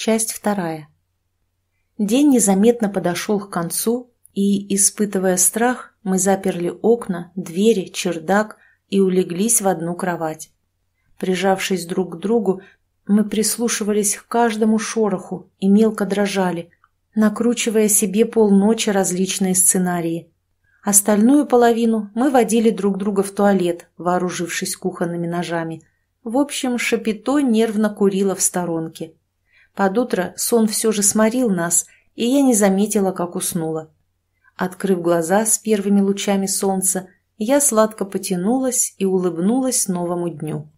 Часть вторая. День незаметно подошел к концу, и, испытывая страх, мы заперли окна, двери, чердак и улеглись в одну кровать. Прижавшись друг к другу, мы прислушивались к каждому шороху и мелко дрожали, накручивая себе полночи различные сценарии. Остальную половину мы водили друг друга в туалет, вооружившись кухонными ножами. В общем, Шапито нервно курило в сторонке. Под утро сон все же сморил нас, и я не заметила, как уснула. Открыв глаза с первыми лучами солнца, я сладко потянулась и улыбнулась новому дню.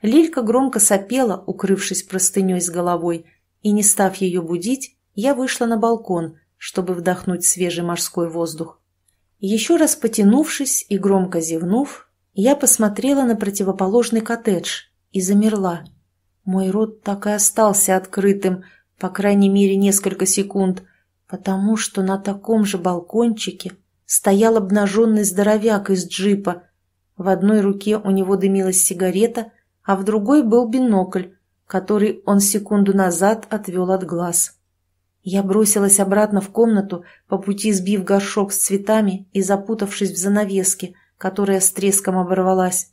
Лилька громко сопела, укрывшись простыней с головой, и, не став ее будить, я вышла на балкон, чтобы вдохнуть свежий морской воздух. Еще раз потянувшись и громко зевнув, я посмотрела на противоположный коттедж и замерла – мой рот так и остался открытым, по крайней мере, несколько секунд, потому что на таком же балкончике стоял обнаженный здоровяк из джипа. В одной руке у него дымилась сигарета, а в другой был бинокль, который он секунду назад отвел от глаз. Я бросилась обратно в комнату, по пути сбив горшок с цветами и запутавшись в занавеске, которая с треском оборвалась.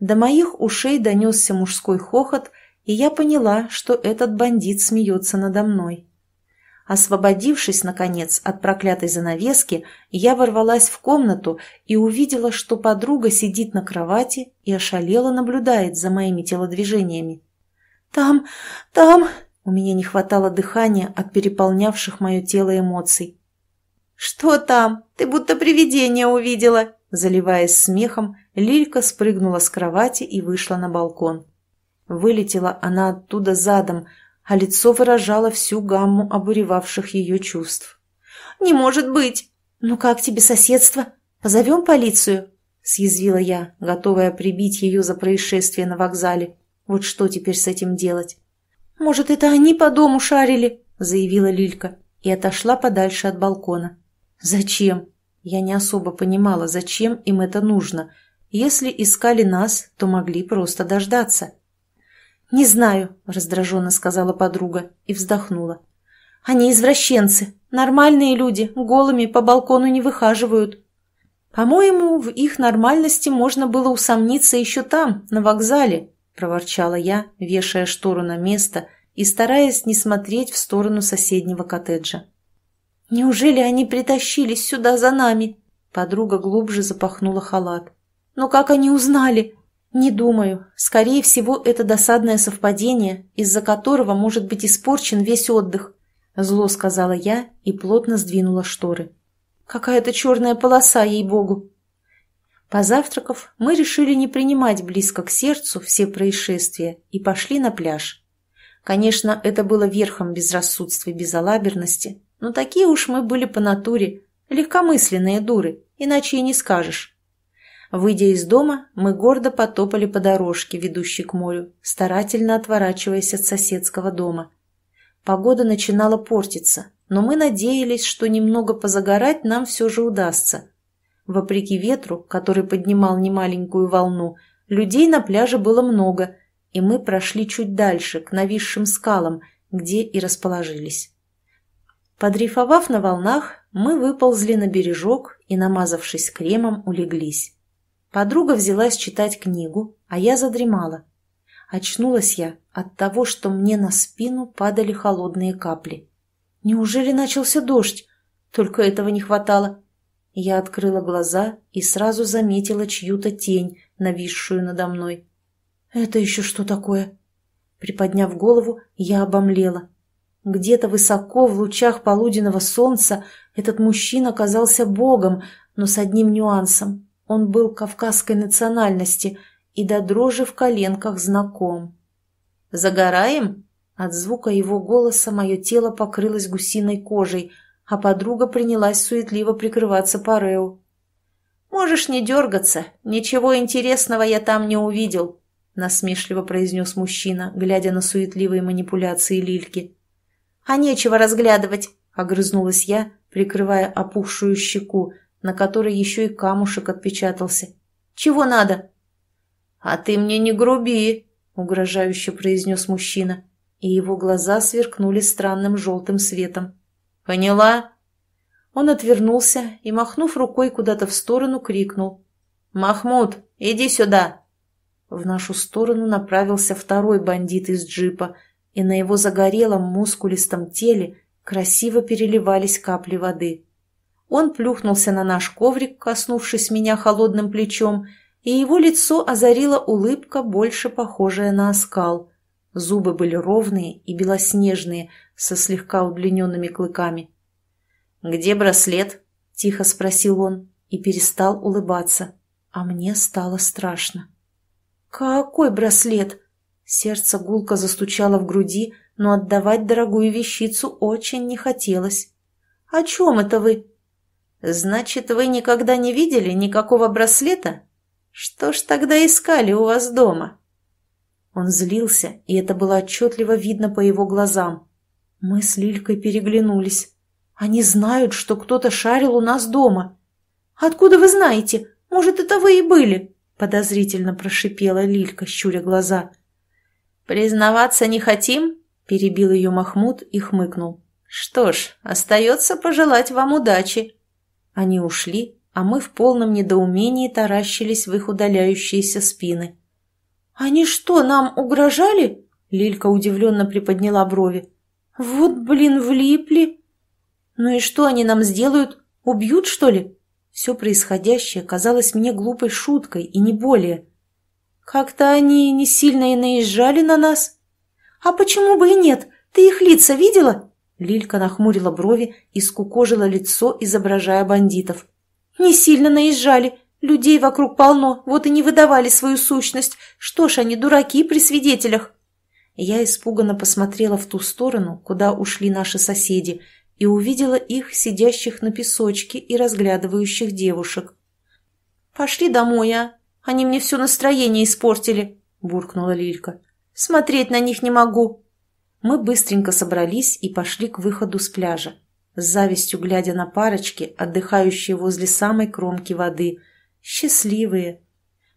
До моих ушей донесся мужской хохот и я поняла, что этот бандит смеется надо мной. Освободившись, наконец, от проклятой занавески, я ворвалась в комнату и увидела, что подруга сидит на кровати и ошалело наблюдает за моими телодвижениями. «Там, там...» У меня не хватало дыхания от переполнявших мое тело эмоций. «Что там? Ты будто привидение увидела!» Заливаясь смехом, Лилька спрыгнула с кровати и вышла на балкон. Вылетела она оттуда задом, а лицо выражало всю гамму обуревавших ее чувств. «Не может быть! Ну как тебе соседство? Позовем полицию?» – съязвила я, готовая прибить ее за происшествие на вокзале. «Вот что теперь с этим делать?» «Может, это они по дому шарили?» – заявила Лилька и отошла подальше от балкона. «Зачем?» Я не особо понимала, зачем им это нужно. Если искали нас, то могли просто дождаться. «Не знаю», — раздраженно сказала подруга и вздохнула. «Они извращенцы. Нормальные люди голыми по балкону не выхаживают». «По-моему, в их нормальности можно было усомниться еще там, на вокзале», — проворчала я, вешая штору на место и стараясь не смотреть в сторону соседнего коттеджа. «Неужели они притащились сюда за нами?» Подруга глубже запахнула халат. «Но как они узнали?» «Не думаю. Скорее всего, это досадное совпадение, из-за которого может быть испорчен весь отдых», — зло сказала я и плотно сдвинула шторы. «Какая-то черная полоса, ей-богу!» Позавтракав, мы решили не принимать близко к сердцу все происшествия и пошли на пляж. Конечно, это было верхом безрассудства и безалаберности, но такие уж мы были по натуре, легкомысленные дуры, иначе и не скажешь. Выйдя из дома, мы гордо потопали по дорожке, ведущей к морю, старательно отворачиваясь от соседского дома. Погода начинала портиться, но мы надеялись, что немного позагорать нам все же удастся. Вопреки ветру, который поднимал немаленькую волну, людей на пляже было много, и мы прошли чуть дальше, к нависшим скалам, где и расположились. Подрифовав на волнах, мы выползли на бережок и, намазавшись кремом, улеглись. Подруга взялась читать книгу, а я задремала. Очнулась я от того, что мне на спину падали холодные капли. Неужели начался дождь? Только этого не хватало. Я открыла глаза и сразу заметила чью-то тень, нависшую надо мной. «Это еще что такое?» Приподняв голову, я обомлела. Где-то высоко в лучах полуденного солнца этот мужчина казался богом, но с одним нюансом. Он был кавказской национальности и до дрожи в коленках знаком. «Загораем?» От звука его голоса мое тело покрылось гусиной кожей, а подруга принялась суетливо прикрываться парео. «Можешь не дергаться, ничего интересного я там не увидел», насмешливо произнес мужчина, глядя на суетливые манипуляции Лильки. «А нечего разглядывать», — огрызнулась я, прикрывая опухшую щеку, на которой еще и камушек отпечатался. «Чего надо?» «А ты мне не груби!» — угрожающе произнес мужчина, и его глаза сверкнули странным желтым светом. «Поняла?» Он отвернулся и, махнув рукой куда-то в сторону, крикнул. «Махмуд, иди сюда!» В нашу сторону направился второй бандит из джипа, и на его загорелом мускулистом теле красиво переливались капли воды. Он плюхнулся на наш коврик, коснувшись меня холодным плечом, и его лицо озарила улыбка, больше похожая на оскал. Зубы были ровные и белоснежные, со слегка удлиненными клыками. «Где браслет?» – тихо спросил он и перестал улыбаться. А мне стало страшно. «Какой браслет?» Сердце гулко застучало в груди, но отдавать дорогую вещицу очень не хотелось. «О чем это вы?» «Значит, вы никогда не видели никакого браслета? Что ж тогда искали у вас дома?» Он злился, и это было отчетливо видно по его глазам. Мы с Лилькой переглянулись. «Они знают, что кто-то шарил у нас дома». «Откуда вы знаете? Может, это вы и были?» подозрительно прошипела Лилька, щуря глаза. «Признаваться не хотим?» – перебил ее Махмуд и хмыкнул. «Что ж, остается пожелать вам удачи». Они ушли, а мы в полном недоумении таращились в их удаляющиеся спины. «Они что, нам угрожали?» Лилька удивленно приподняла брови. «Вот, блин, влипли!» «Ну и что они нам сделают? Убьют, что ли?» Все происходящее казалось мне глупой шуткой и не более. «Как-то они не сильно и наезжали на нас». «А почему бы и нет? Ты их лица видела?» Лилька нахмурила брови и скукожила лицо, изображая бандитов. «Не сильно наезжали. Людей вокруг полно, вот и не выдавали свою сущность. Что ж, они дураки при свидетелях». Я испуганно посмотрела в ту сторону, куда ушли наши соседи, и увидела их, сидящих на песочке и разглядывающих девушек. «Пошли домой, а! Они мне все настроение испортили!» – буркнула Лилька. «Смотреть на них не могу!» Мы быстренько собрались и пошли к выходу с пляжа, с завистью глядя на парочки, отдыхающие возле самой кромки воды. Счастливые!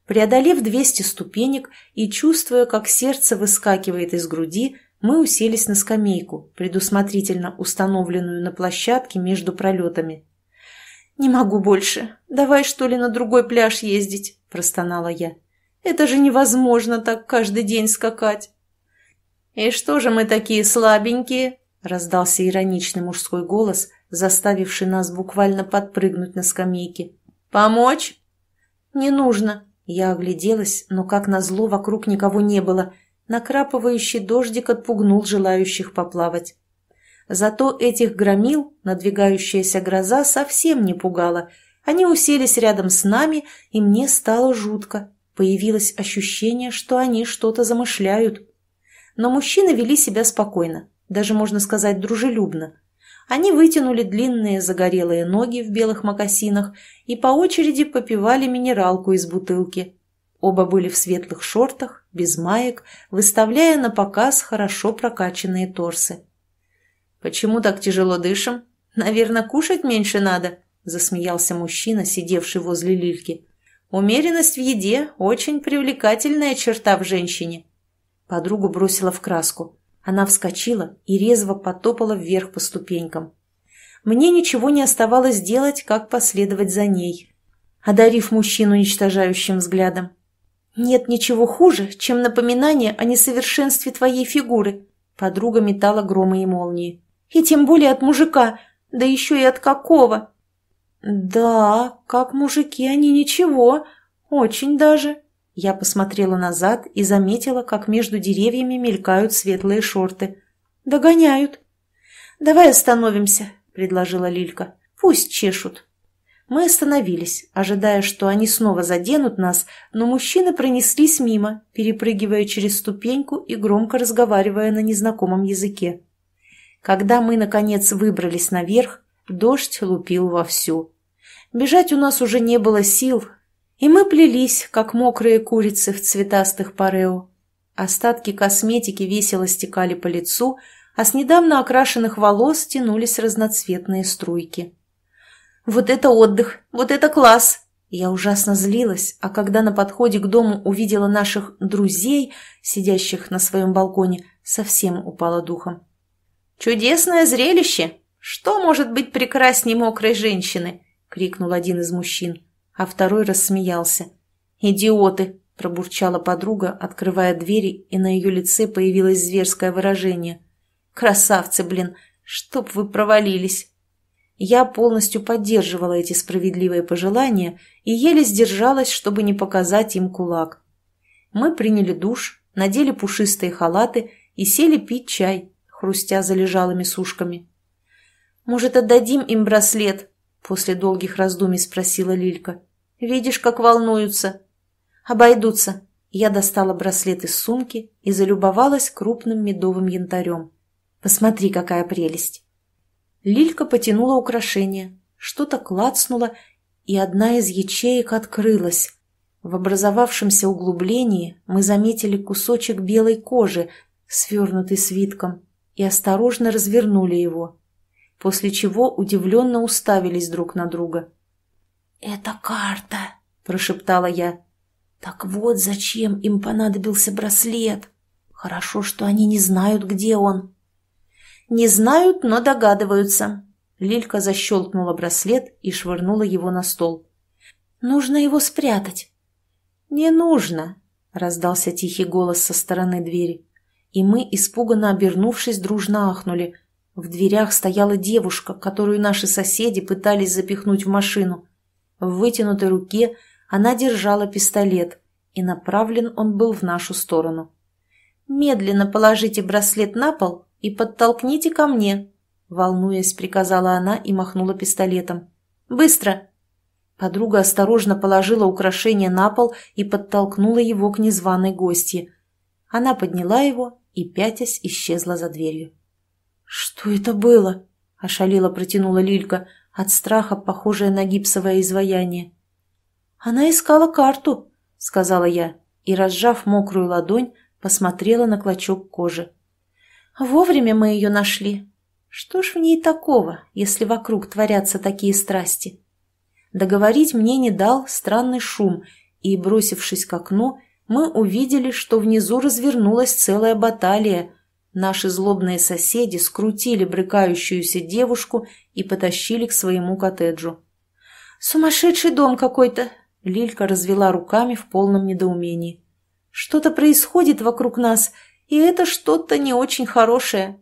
Преодолев 200 ступенек и чувствуя, как сердце выскакивает из груди, мы уселись на скамейку, предусмотрительно установленную на площадке между пролетами. «Не могу больше. Давай, что ли, на другой пляж ездить?» – простонала я. «Это же невозможно так каждый день скакать!» «И что же мы такие слабенькие?» — раздался ироничный мужской голос, заставивший нас буквально подпрыгнуть на скамейке. «Помочь?» «Не нужно». Я огляделась, но, как назло, вокруг никого не было. Накрапывающий дождик отпугнул желающих поплавать. Зато этих громил надвигающаяся гроза совсем не пугала. Они уселись рядом с нами, и мне стало жутко. Появилось ощущение, что они что-то замышляют. Но мужчины вели себя спокойно, даже, можно сказать, дружелюбно. Они вытянули длинные загорелые ноги в белых мокасинах и по очереди попивали минералку из бутылки. Оба были в светлых шортах, без маек, выставляя на показ хорошо прокачанные торсы. «Почему так тяжело дышим? Наверное, кушать меньше надо», – засмеялся мужчина, сидевший возле Лильки. «Умеренность в еде – очень привлекательная черта в женщине». Подругу бросила в краску. Она вскочила и резво потопала вверх по ступенькам. Мне ничего не оставалось делать, как последовать за ней, одарив мужчину уничтожающим взглядом. «Нет ничего хуже, чем напоминание о несовершенстве твоей фигуры», подруга метала громы и молнии. «И тем более от мужика, да еще и от какого!» «Да, как мужики они ничего, очень даже», я посмотрела назад и заметила, как между деревьями мелькают светлые шорты. «Догоняют!» «Давай остановимся», — предложила Лилька. «Пусть чешут». Мы остановились, ожидая, что они снова заденут нас, но мужчины пронеслись мимо, перепрыгивая через ступеньку и громко разговаривая на незнакомом языке. Когда мы, наконец, выбрались наверх, дождь лупил вовсю. Бежать у нас уже не было сил, и мы плелись, как мокрые курицы в цветастых парео. Остатки косметики весело стекали по лицу, а с недавно окрашенных волос тянулись разноцветные струйки. «Вот это отдых! Вот это класс!» Я ужасно злилась, а когда на подходе к дому увидела наших «друзей», сидящих на своем балконе, совсем упала духом. «Чудесное зрелище! Что может быть прекрасней мокрой женщины?» — крикнул один из мужчин а второй рассмеялся. «Идиоты!» – пробурчала подруга, открывая двери, и на ее лице появилось зверское выражение. «Красавцы, блин! Чтоб вы провалились!» Я полностью поддерживала эти справедливые пожелания и еле сдержалась, чтобы не показать им кулак. Мы приняли душ, надели пушистые халаты и сели пить чай, хрустя залежалыми сушками. «Может, отдадим им браслет?» После долгих раздумий спросила Лилька. «Видишь, как волнуются?» «Обойдутся». Я достала браслет из сумки и залюбовалась крупным медовым янтарем. «Посмотри, какая прелесть!» Лилька потянула украшение, что-то клацнуло, и одна из ячеек открылась. В образовавшемся углублении мы заметили кусочек белой кожи, свернутый свитком, и осторожно развернули его после чего удивленно уставились друг на друга. «Это карта!» – прошептала я. «Так вот зачем им понадобился браслет! Хорошо, что они не знают, где он!» «Не знают, но догадываются!» Лилька защелкнула браслет и швырнула его на стол. «Нужно его спрятать!» «Не нужно!» — раздался тихий голос со стороны двери. И мы, испуганно обернувшись, дружно ахнули, в дверях стояла девушка, которую наши соседи пытались запихнуть в машину. В вытянутой руке она держала пистолет, и направлен он был в нашу сторону. «Медленно положите браслет на пол и подтолкните ко мне», — волнуясь, приказала она и махнула пистолетом. «Быстро!» Подруга осторожно положила украшение на пол и подтолкнула его к незваной гостье. Она подняла его и, пятясь, исчезла за дверью. «Что это было?» – Ошалила протянула Лилька, от страха похожая на гипсовое изваяние. «Она искала карту», – сказала я, и, разжав мокрую ладонь, посмотрела на клочок кожи. «Вовремя мы ее нашли. Что ж в ней такого, если вокруг творятся такие страсти?» Договорить мне не дал странный шум, и, бросившись к окну, мы увидели, что внизу развернулась целая баталия – Наши злобные соседи скрутили брыкающуюся девушку и потащили к своему коттеджу. «Сумасшедший дом какой-то!» Лилька развела руками в полном недоумении. «Что-то происходит вокруг нас, и это что-то не очень хорошее.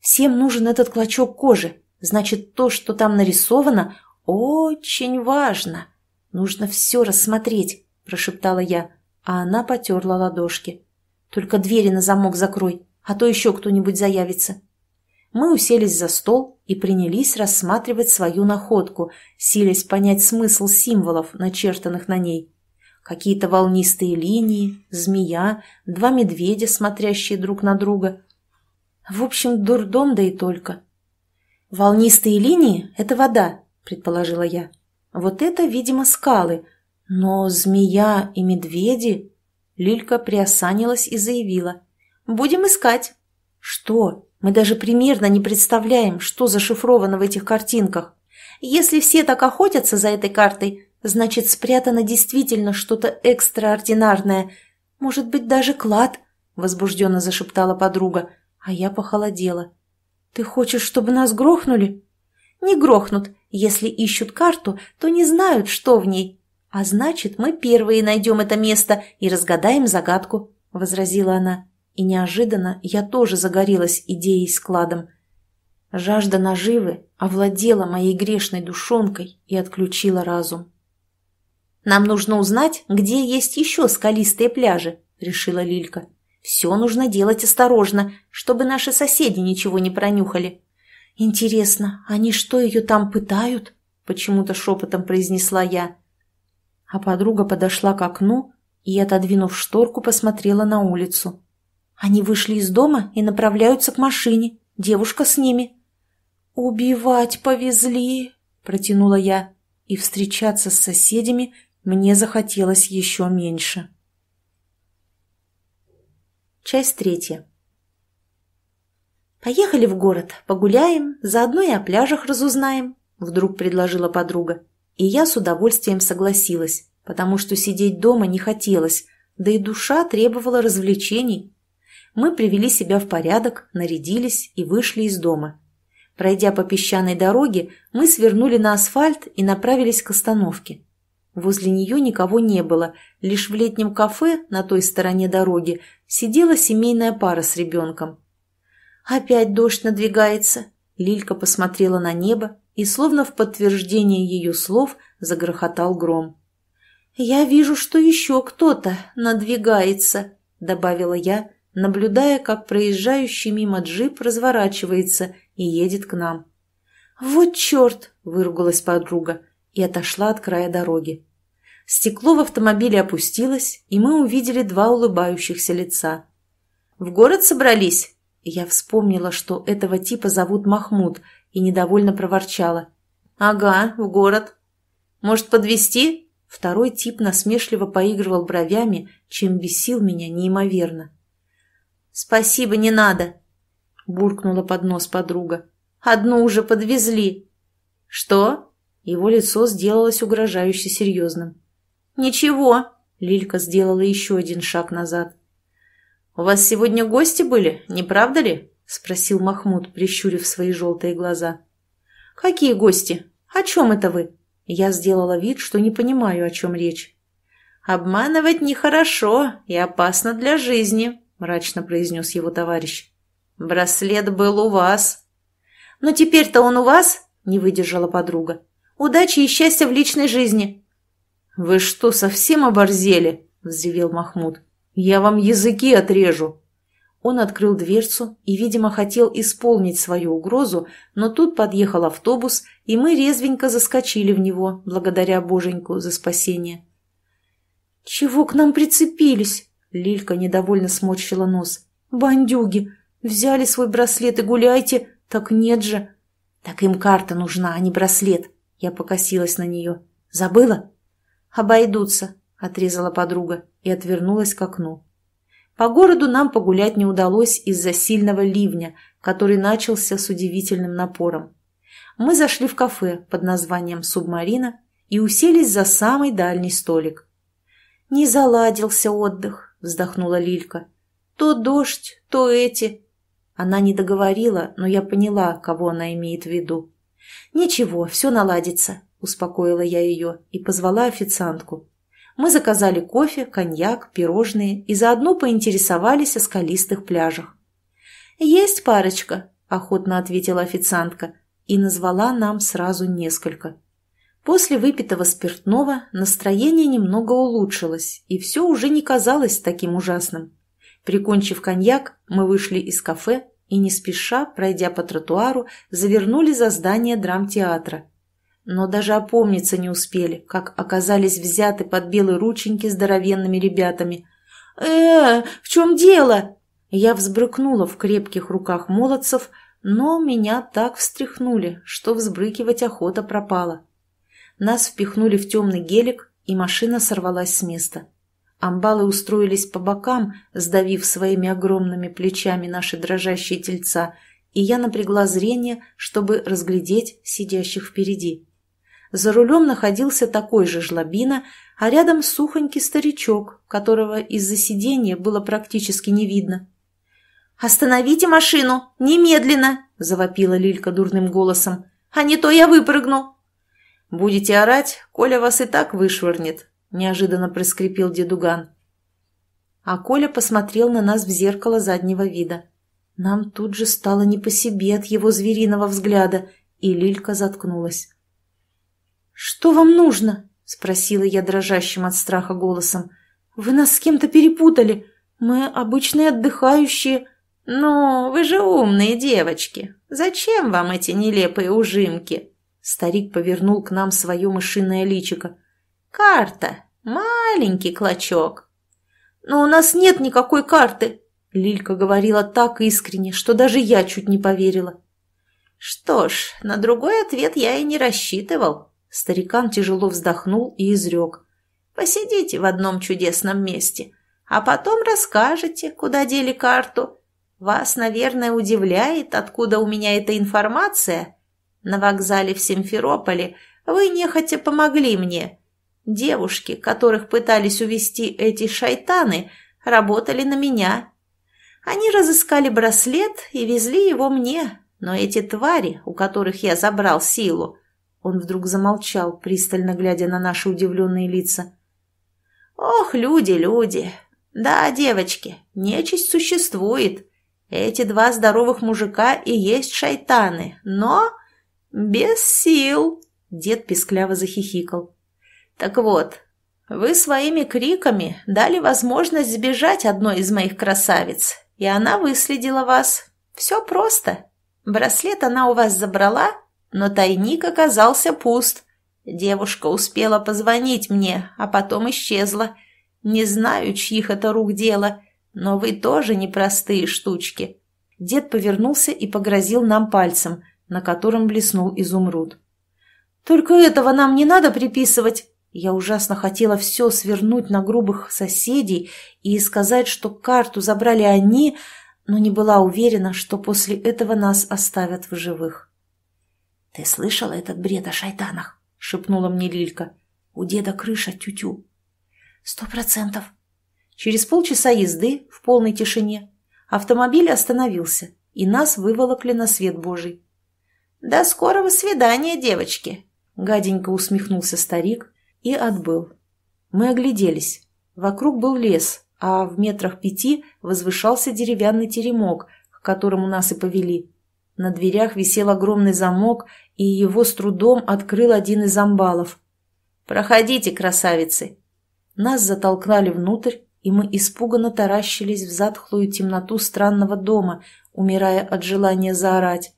Всем нужен этот клочок кожи. Значит, то, что там нарисовано, очень важно. Нужно все рассмотреть», – прошептала я, а она потерла ладошки. «Только двери на замок закрой», а то еще кто-нибудь заявится. Мы уселись за стол и принялись рассматривать свою находку, силясь понять смысл символов, начертанных на ней. Какие-то волнистые линии, змея, два медведя, смотрящие друг на друга. В общем, дурдом да и только. «Волнистые линии — это вода», — предположила я. «Вот это, видимо, скалы. Но змея и медведи...» Лилька приосанилась и заявила — Будем искать. Что? Мы даже примерно не представляем, что зашифровано в этих картинках. Если все так охотятся за этой картой, значит, спрятано действительно что-то экстраординарное. Может быть, даже клад, — возбужденно зашептала подруга, а я похолодела. «Ты хочешь, чтобы нас грохнули?» «Не грохнут. Если ищут карту, то не знают, что в ней. А значит, мы первые найдем это место и разгадаем загадку», — возразила она и неожиданно я тоже загорелась идеей складом. Жажда наживы овладела моей грешной душонкой и отключила разум. «Нам нужно узнать, где есть еще скалистые пляжи», — решила Лилька. «Все нужно делать осторожно, чтобы наши соседи ничего не пронюхали». «Интересно, они что, ее там пытают?» — почему-то шепотом произнесла я. А подруга подошла к окну и, отодвинув шторку, посмотрела на улицу. Они вышли из дома и направляются к машине. Девушка с ними. «Убивать повезли!» – протянула я. И встречаться с соседями мне захотелось еще меньше. Часть третья. «Поехали в город, погуляем, заодно и о пляжах разузнаем», – вдруг предложила подруга. И я с удовольствием согласилась, потому что сидеть дома не хотелось, да и душа требовала развлечений мы привели себя в порядок, нарядились и вышли из дома. Пройдя по песчаной дороге, мы свернули на асфальт и направились к остановке. Возле нее никого не было, лишь в летнем кафе на той стороне дороги сидела семейная пара с ребенком. «Опять дождь надвигается», — Лилька посмотрела на небо, и словно в подтверждение ее слов загрохотал гром. «Я вижу, что еще кто-то надвигается», — добавила я, наблюдая, как проезжающий мимо джип разворачивается и едет к нам. «Вот черт!» – выругалась подруга и отошла от края дороги. Стекло в автомобиле опустилось, и мы увидели два улыбающихся лица. «В город собрались?» Я вспомнила, что этого типа зовут Махмуд, и недовольно проворчала. «Ага, в город. Может, подвести? Второй тип насмешливо поигрывал бровями, чем бесил меня неимоверно. «Спасибо, не надо!» – буркнула под нос подруга. «Одну уже подвезли!» «Что?» – его лицо сделалось угрожающе серьезным. «Ничего!» – Лилька сделала еще один шаг назад. «У вас сегодня гости были, не правда ли?» – спросил Махмуд, прищурив свои желтые глаза. «Какие гости? О чем это вы?» Я сделала вид, что не понимаю, о чем речь. «Обманывать нехорошо и опасно для жизни», — мрачно произнес его товарищ. «Браслет был у вас». «Но теперь-то он у вас?» — не выдержала подруга. «Удачи и счастья в личной жизни». «Вы что, совсем оборзели?» — взревел Махмуд. «Я вам языки отрежу». Он открыл дверцу и, видимо, хотел исполнить свою угрозу, но тут подъехал автобус, и мы резвенько заскочили в него, благодаря Боженьку за спасение. «Чего к нам прицепились?» Лилька недовольно сморщила нос. «Бандюги! Взяли свой браслет и гуляйте! Так нет же!» «Так им карта нужна, а не браслет!» Я покосилась на нее. «Забыла?» «Обойдутся», — отрезала подруга и отвернулась к окну. По городу нам погулять не удалось из-за сильного ливня, который начался с удивительным напором. Мы зашли в кафе под названием «Субмарина» и уселись за самый дальний столик. «Не заладился отдых», — вздохнула Лилька. «То дождь, то эти». Она не договорила, но я поняла, кого она имеет в виду. «Ничего, все наладится», — успокоила я ее и позвала официантку. Мы заказали кофе, коньяк, пирожные и заодно поинтересовались о скалистых пляжах. «Есть парочка», — охотно ответила официантка и назвала нам сразу несколько. После выпитого спиртного настроение немного улучшилось, и все уже не казалось таким ужасным. Прикончив коньяк, мы вышли из кафе и не спеша, пройдя по тротуару, завернули за здание драмтеатра. Но даже опомниться не успели, как оказались взяты под белые рученьки здоровенными ребятами. э в чем дело?» Я взбрыкнула в крепких руках молодцев, но меня так встряхнули, что взбрыкивать охота пропала. Нас впихнули в темный гелик, и машина сорвалась с места. Амбалы устроились по бокам, сдавив своими огромными плечами наши дрожащие тельца, и я напрягла зрение, чтобы разглядеть сидящих впереди. За рулем находился такой же жлобина, а рядом сухонький старичок, которого из-за сидения было практически не видно. «Остановите машину! Немедленно!» – завопила Лилька дурным голосом. «А не то я выпрыгну!» «Будете орать, Коля вас и так вышвырнет», – неожиданно проскрипел дедуган. А Коля посмотрел на нас в зеркало заднего вида. Нам тут же стало не по себе от его звериного взгляда, и Лилька заткнулась. «Что вам нужно?» – спросила я дрожащим от страха голосом. «Вы нас с кем-то перепутали. Мы обычные отдыхающие». Но вы же умные девочки. Зачем вам эти нелепые ужимки?» Старик повернул к нам свое мышиное личико. «Карта! Маленький клочок!» «Но у нас нет никакой карты!» Лилька говорила так искренне, что даже я чуть не поверила. «Что ж, на другой ответ я и не рассчитывал». Старикан тяжело вздохнул и изрек. «Посидите в одном чудесном месте, а потом расскажете, куда дели карту. Вас, наверное, удивляет, откуда у меня эта информация, на вокзале в Симферополе вы нехотя помогли мне. Девушки, которых пытались увести эти шайтаны, работали на меня. Они разыскали браслет и везли его мне, но эти твари, у которых я забрал силу...» Он вдруг замолчал, пристально глядя на наши удивленные лица. «Ох, люди, люди! Да, девочки, нечисть существует. Эти два здоровых мужика и есть шайтаны, но...» «Без сил!» – дед пескляво захихикал. «Так вот, вы своими криками дали возможность сбежать одной из моих красавиц, и она выследила вас. Все просто. Браслет она у вас забрала, но тайник оказался пуст. Девушка успела позвонить мне, а потом исчезла. Не знаю, чьих это рук дело, но вы тоже непростые штучки». Дед повернулся и погрозил нам пальцем – на котором блеснул изумруд. «Только этого нам не надо приписывать!» Я ужасно хотела все свернуть на грубых соседей и сказать, что карту забрали они, но не была уверена, что после этого нас оставят в живых. «Ты слышала этот бред о шайтанах?» — шепнула мне Лилька. «У деда крыша тю-тю». «Сто процентов». Через полчаса езды, в полной тишине, автомобиль остановился, и нас выволокли на свет Божий. «До скорого свидания, девочки!» Гаденько усмехнулся старик и отбыл. Мы огляделись. Вокруг был лес, а в метрах пяти возвышался деревянный теремок, к которому нас и повели. На дверях висел огромный замок, и его с трудом открыл один из амбалов. «Проходите, красавицы!» Нас затолкали внутрь, и мы испуганно таращились в затхлую темноту странного дома, умирая от желания заорать.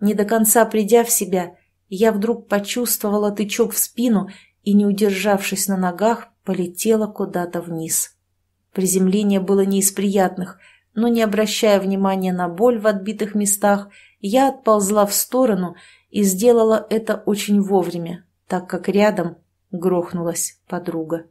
Не до конца придя в себя, я вдруг почувствовала тычок в спину и, не удержавшись на ногах, полетела куда-то вниз. Приземление было не из приятных, но, не обращая внимания на боль в отбитых местах, я отползла в сторону и сделала это очень вовремя, так как рядом грохнулась подруга.